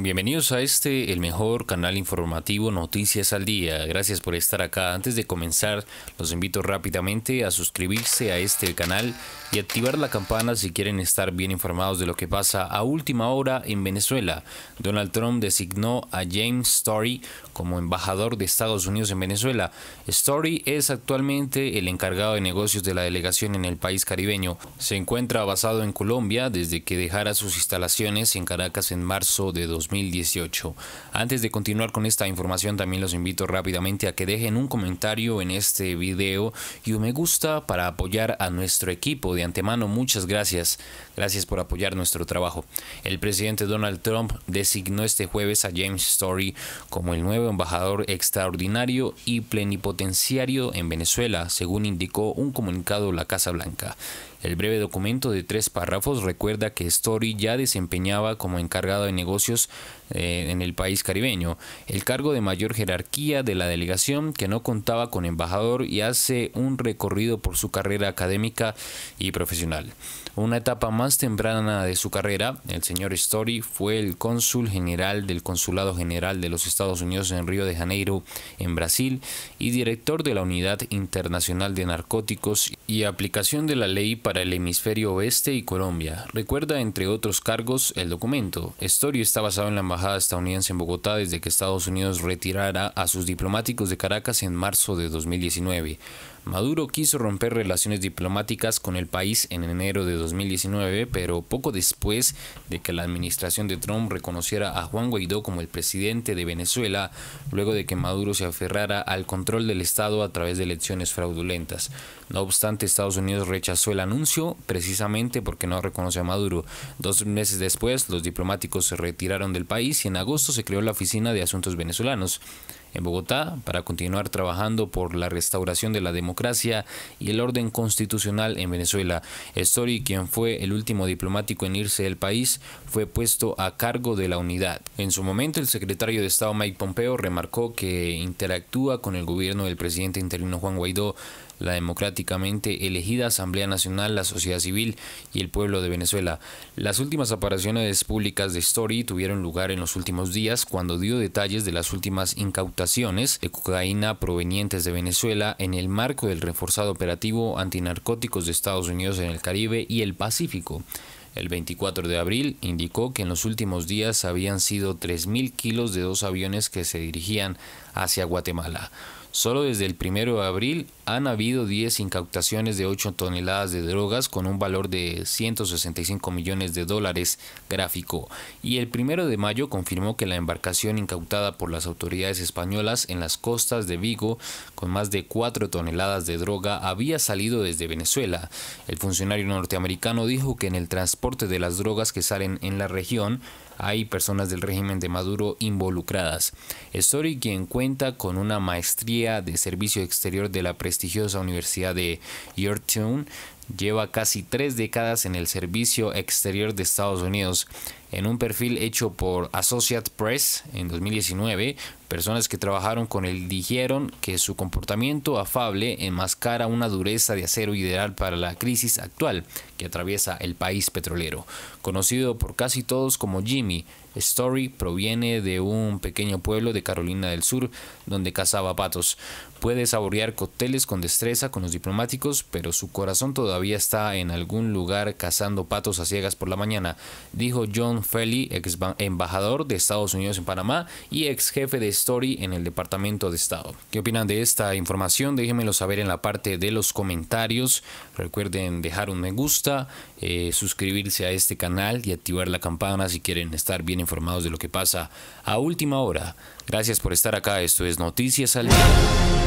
Bienvenidos a este, el mejor canal informativo Noticias al Día. Gracias por estar acá. Antes de comenzar, los invito rápidamente a suscribirse a este canal y activar la campana si quieren estar bien informados de lo que pasa a última hora en Venezuela. Donald Trump designó a James Story como embajador de Estados Unidos en Venezuela. Story es actualmente el encargado de negocios de la delegación en el país caribeño. Se encuentra basado en Colombia desde que dejara sus instalaciones en Caracas en marzo de 2020. 2018. Antes de continuar con esta información, también los invito rápidamente a que dejen un comentario en este video y un me gusta para apoyar a nuestro equipo. De antemano, muchas gracias. Gracias por apoyar nuestro trabajo. El presidente Donald Trump designó este jueves a James Story como el nuevo embajador extraordinario y plenipotenciario en Venezuela, según indicó un comunicado la Casa Blanca. El breve documento de tres párrafos recuerda que Story ya desempeñaba como encargado de negocios eh, en el país caribeño, el cargo de mayor jerarquía de la delegación que no contaba con embajador y hace un recorrido por su carrera académica y profesional. Una etapa más temprana de su carrera, el señor Story fue el cónsul general del Consulado General de los Estados Unidos en Río de Janeiro, en Brasil, y director de la Unidad Internacional de Narcóticos y Aplicación de la Ley para el hemisferio oeste y Colombia. Recuerda, entre otros cargos, el documento. Story está basado en la embajada estadounidense en Bogotá desde que Estados Unidos retirara a sus diplomáticos de Caracas en marzo de 2019. Maduro quiso romper relaciones diplomáticas con el país en enero de 2019, pero poco después de que la administración de Trump reconociera a Juan Guaidó como el presidente de Venezuela, luego de que Maduro se aferrara al control del Estado a través de elecciones fraudulentas. No obstante, Estados Unidos rechazó el anuncio precisamente porque no reconoce a Maduro. Dos meses después, los diplomáticos se retiraron del país y en agosto se creó la Oficina de Asuntos Venezolanos en Bogotá para continuar trabajando por la restauración de la democracia y el orden constitucional en Venezuela. Story, quien fue el último diplomático en irse del país, fue puesto a cargo de la unidad. En su momento, el secretario de Estado Mike Pompeo remarcó que interactúa con el gobierno del presidente interino Juan Guaidó la democráticamente elegida Asamblea Nacional, la sociedad civil y el pueblo de Venezuela. Las últimas apariciones públicas de Story tuvieron lugar en los últimos días cuando dio detalles de las últimas incautaciones de cocaína provenientes de Venezuela en el marco del reforzado operativo antinarcóticos de Estados Unidos en el Caribe y el Pacífico. El 24 de abril indicó que en los últimos días habían sido 3.000 kilos de dos aviones que se dirigían hacia Guatemala. Solo desde el 1 de abril han habido 10 incautaciones de 8 toneladas de drogas con un valor de 165 millones de dólares gráfico y el 1 de mayo confirmó que la embarcación incautada por las autoridades españolas en las costas de Vigo con más de 4 toneladas de droga había salido desde Venezuela. El funcionario norteamericano dijo que en el transporte de las drogas que salen en la región hay personas del régimen de Maduro involucradas. Story quien cuenta con una maestría de servicio exterior de la prestigiosa Universidad de Yorktown lleva casi tres décadas en el servicio exterior de Estados Unidos. En un perfil hecho por Associate Press en 2019, personas que trabajaron con él dijeron que su comportamiento afable enmascara una dureza de acero ideal para la crisis actual que atraviesa el país petrolero. Conocido por casi todos como Jimmy, Story proviene de un pequeño pueblo de Carolina del Sur donde cazaba patos. Puede saborear cócteles con destreza con los diplomáticos, pero su corazón todavía está en algún lugar cazando patos a ciegas por la mañana, dijo John Felly, ex embajador de Estados Unidos en Panamá y ex jefe de Story en el Departamento de Estado. ¿Qué opinan de esta información? Déjenmelo saber en la parte de los comentarios. Recuerden dejar un me gusta, eh, suscribirse a este canal y activar la campana si quieren estar bien informados de lo que pasa a última hora. Gracias por estar acá. Esto es Noticias al Día.